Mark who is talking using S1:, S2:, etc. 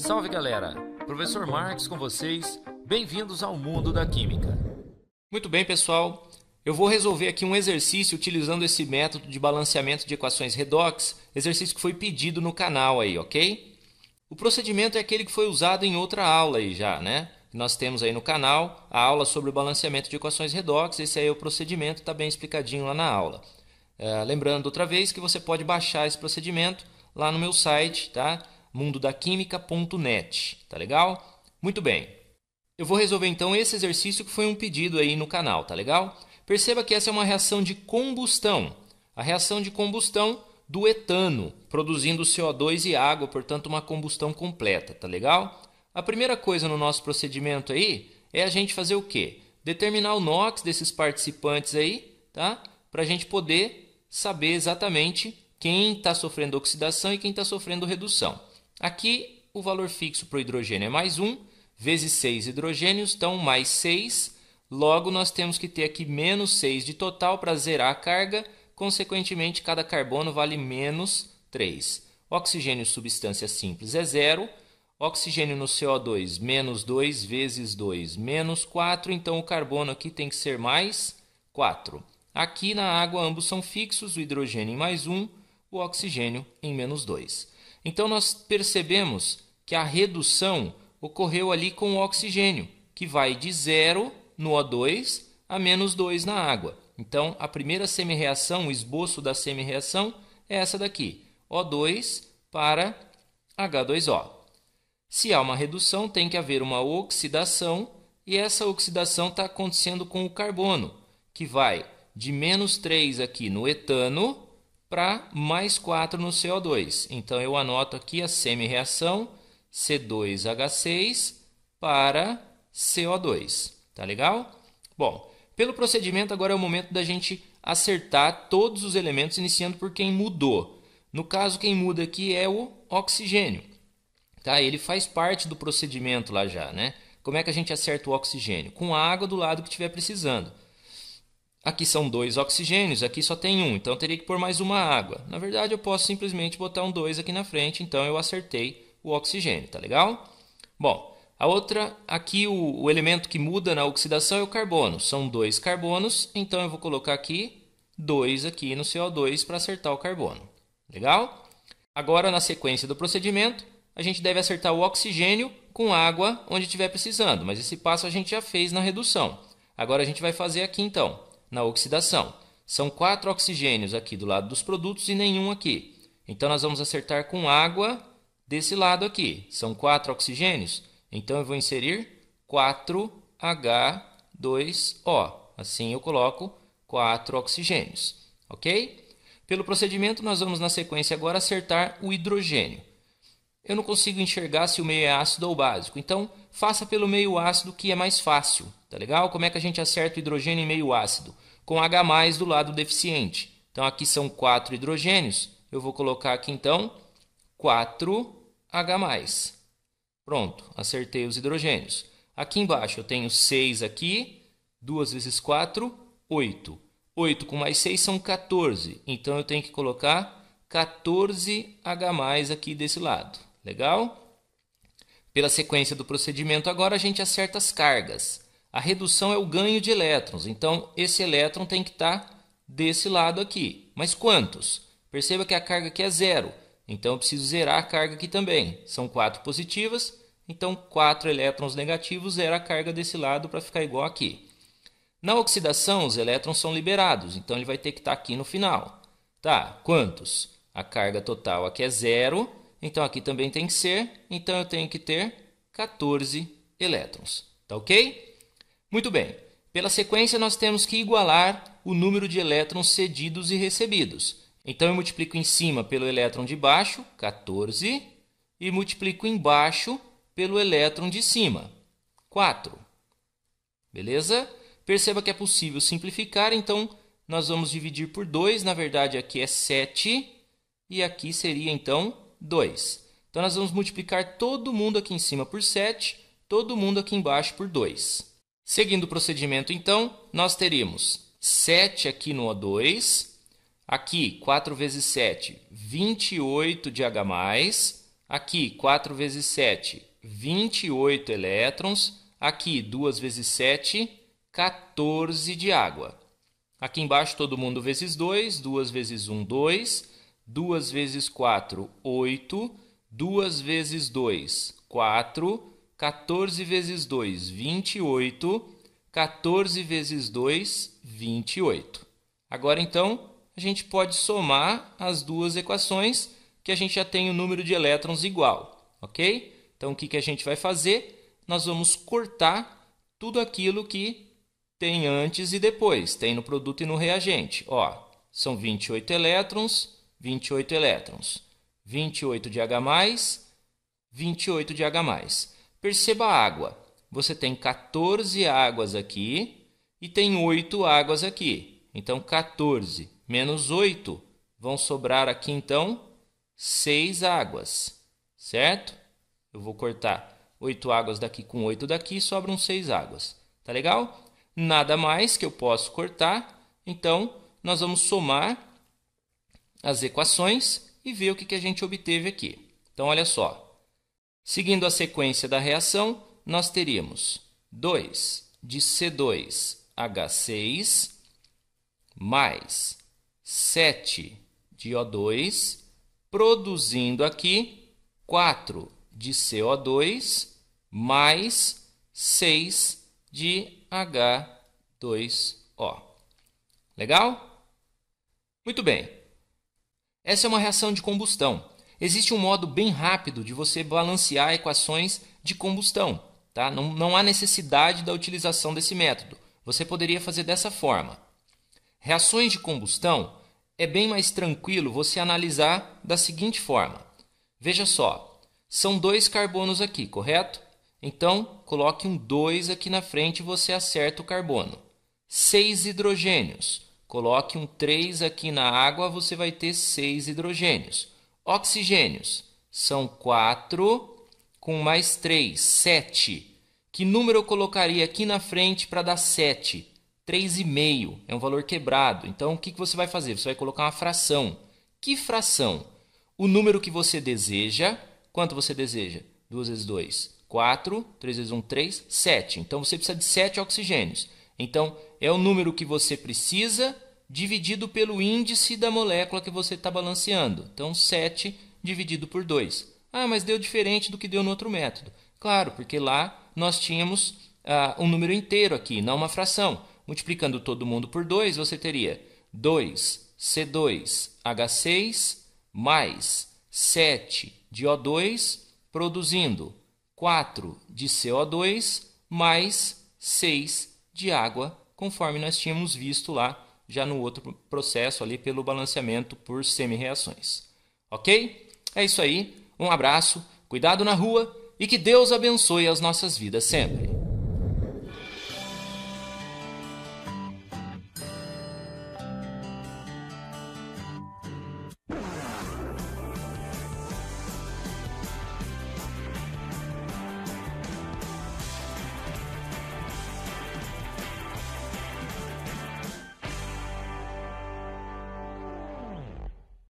S1: Salve galera! Professor Marx com vocês, bem-vindos ao mundo da química. Muito bem, pessoal. Eu vou resolver aqui um exercício utilizando esse método de balanceamento de equações redox, exercício que foi pedido no canal aí, ok? O procedimento é aquele que foi usado em outra aula aí já, né? Nós temos aí no canal a aula sobre o balanceamento de equações redox, esse aí é o procedimento, está bem explicadinho lá na aula. É, lembrando outra vez que você pode baixar esse procedimento lá no meu site, tá? mundodaquímica.net, tá legal? Muito bem. Eu vou resolver então esse exercício que foi um pedido aí no canal, tá legal? Perceba que essa é uma reação de combustão, a reação de combustão do etano, produzindo CO2 e água, portanto uma combustão completa, tá legal? A primeira coisa no nosso procedimento aí é a gente fazer o quê? Determinar o NOx desses participantes aí, tá? Para a gente poder saber exatamente quem está sofrendo oxidação e quem está sofrendo redução. Aqui o valor fixo para o hidrogênio é mais 1, vezes 6 hidrogênios, então mais 6. Logo, nós temos que ter aqui menos 6 de total para zerar a carga, consequentemente, cada carbono vale menos 3. Oxigênio substância simples é zero. Oxigênio no CO2, menos 2 vezes 2, menos 4. Então, o carbono aqui tem que ser mais 4. Aqui na água, ambos são fixos, o hidrogênio em mais 1, o oxigênio em menos 2. Então nós percebemos que a redução ocorreu ali com o oxigênio, que vai de zero no O2 a menos 2 na água. Então a primeira semireação, o esboço da semireação, é essa daqui, O2 para H2O. Se há uma redução, tem que haver uma oxidação, e essa oxidação está acontecendo com o carbono, que vai de menos 3 aqui no etano para mais 4 no CO2. Então, eu anoto aqui a semi-reação C2H6 para CO2. Tá legal? Bom, pelo procedimento, agora é o momento da gente acertar todos os elementos, iniciando por quem mudou. No caso, quem muda aqui é o oxigênio. Tá? Ele faz parte do procedimento lá já, né? Como é que a gente acerta o oxigênio? Com água do lado que estiver precisando. Aqui são dois oxigênios, aqui só tem um, então eu teria que pôr mais uma água. Na verdade, eu posso simplesmente botar um 2 aqui na frente, então eu acertei o oxigênio, tá legal? Bom, a outra, aqui o, o elemento que muda na oxidação é o carbono. São dois carbonos, então eu vou colocar aqui 2 aqui no CO2 para acertar o carbono. Legal? Agora, na sequência do procedimento, a gente deve acertar o oxigênio com água onde estiver precisando, mas esse passo a gente já fez na redução. Agora a gente vai fazer aqui então na oxidação. São quatro oxigênios aqui do lado dos produtos e nenhum aqui. Então, nós vamos acertar com água desse lado aqui. São quatro oxigênios, então eu vou inserir 4H2O. Assim, eu coloco quatro oxigênios, ok? Pelo procedimento, nós vamos na sequência agora acertar o hidrogênio. Eu não consigo enxergar se o meio é ácido ou básico, então faça pelo meio ácido que é mais fácil. Tá legal? Como é que a gente acerta o hidrogênio em meio ácido? Com H do lado deficiente. Então aqui são quatro hidrogênios. Eu vou colocar aqui então 4H. Pronto, acertei os hidrogênios. Aqui embaixo eu tenho 6 aqui, 2 vezes 4, 8. 8 com mais 6 são 14. Então eu tenho que colocar 14H aqui desse lado. Legal? Pela sequência do procedimento, agora a gente acerta as cargas. A redução é o ganho de elétrons, então esse elétron tem que estar tá desse lado aqui. Mas quantos? Perceba que a carga aqui é zero, então eu preciso zerar a carga aqui também. São quatro positivas, então quatro elétrons negativos zera a carga desse lado para ficar igual aqui. Na oxidação, os elétrons são liberados, então ele vai ter que estar tá aqui no final. Tá, quantos? A carga total aqui é zero, então aqui também tem que ser, então eu tenho que ter 14 elétrons. Tá ok? Muito bem. Pela sequência, nós temos que igualar o número de elétrons cedidos e recebidos. Então, eu multiplico em cima pelo elétron de baixo, 14, e multiplico embaixo pelo elétron de cima, 4. Beleza? Perceba que é possível simplificar, então nós vamos dividir por 2, na verdade aqui é 7 e aqui seria então 2. Então nós vamos multiplicar todo mundo aqui em cima por 7, todo mundo aqui embaixo por 2. Seguindo o procedimento, então, nós teríamos 7 aqui no O2, aqui 4 vezes 7, 28 de H+, aqui 4 vezes 7, 28 elétrons, aqui 2 vezes 7, 14 de água. Aqui embaixo todo mundo vezes 2, 2 vezes 1, 2, 2 vezes 4, 8, 2 vezes 2, 4, 14 vezes 2, 28. 14 vezes 2, 28. Agora então, a gente pode somar as duas equações que a gente já tem o número de elétrons igual, ok? Então o que, a gente vai fazer? Nós vamos cortar tudo aquilo que tem antes e depois, tem no produto e no reagente. Ó, são 28 elétrons, 28 elétrons, 28 de H+, 28 de H+. Perceba a água. Você tem 14 águas aqui e tem 8 águas aqui. Então, 14 menos 8 vão sobrar aqui, então, 6 águas, certo? Eu vou cortar 8 águas daqui com 8 daqui, sobram 6 águas. Tá legal? Nada mais que eu posso cortar. Então, nós vamos somar as equações e ver o que, que a gente obteve aqui. Então, olha só. Seguindo a sequência da reação, nós teríamos 2 de C2H6 mais 7 de O2, produzindo aqui 4 de CO2 mais 6 de H2O. Legal? Muito bem. Essa é uma reação de combustão. Existe um modo bem rápido de você balancear equações de combustão. Tá? Não, não há necessidade da utilização desse método. Você poderia fazer dessa forma. Reações de combustão é bem mais tranquilo você analisar da seguinte forma. Veja só, são dois carbonos aqui, correto? Então, coloque um 2 aqui na frente e você acerta o carbono. Seis hidrogênios. Coloque um 3 aqui na água, você vai ter seis hidrogênios oxigênios. São quatro com mais três, sete. Que número eu colocaria aqui na frente para dar sete? Três e meio é um valor quebrado. Então, o que, que você vai fazer? Você vai colocar uma fração. Que fração? O número que você deseja. Quanto você deseja? 2 vezes 2, 4. 3 vezes 1, 3. 7. Então, você precisa de 7 oxigênios. Então, é o número que você precisa dividido pelo índice da molécula que você está balanceando. Então, 7 dividido por 2. Ah, mas deu diferente do que deu no outro método. Claro, porque lá nós tínhamos ah, um número inteiro aqui, não uma fração. Multiplicando todo mundo por 2, você teria 2 C2H6 mais 7 de O2 produzindo 4 de CO2 mais 6 de água, conforme nós tínhamos visto lá já no outro processo ali pelo balanceamento por semi-reações. Ok? É isso aí. Um abraço, cuidado na rua e que Deus abençoe as nossas vidas sempre.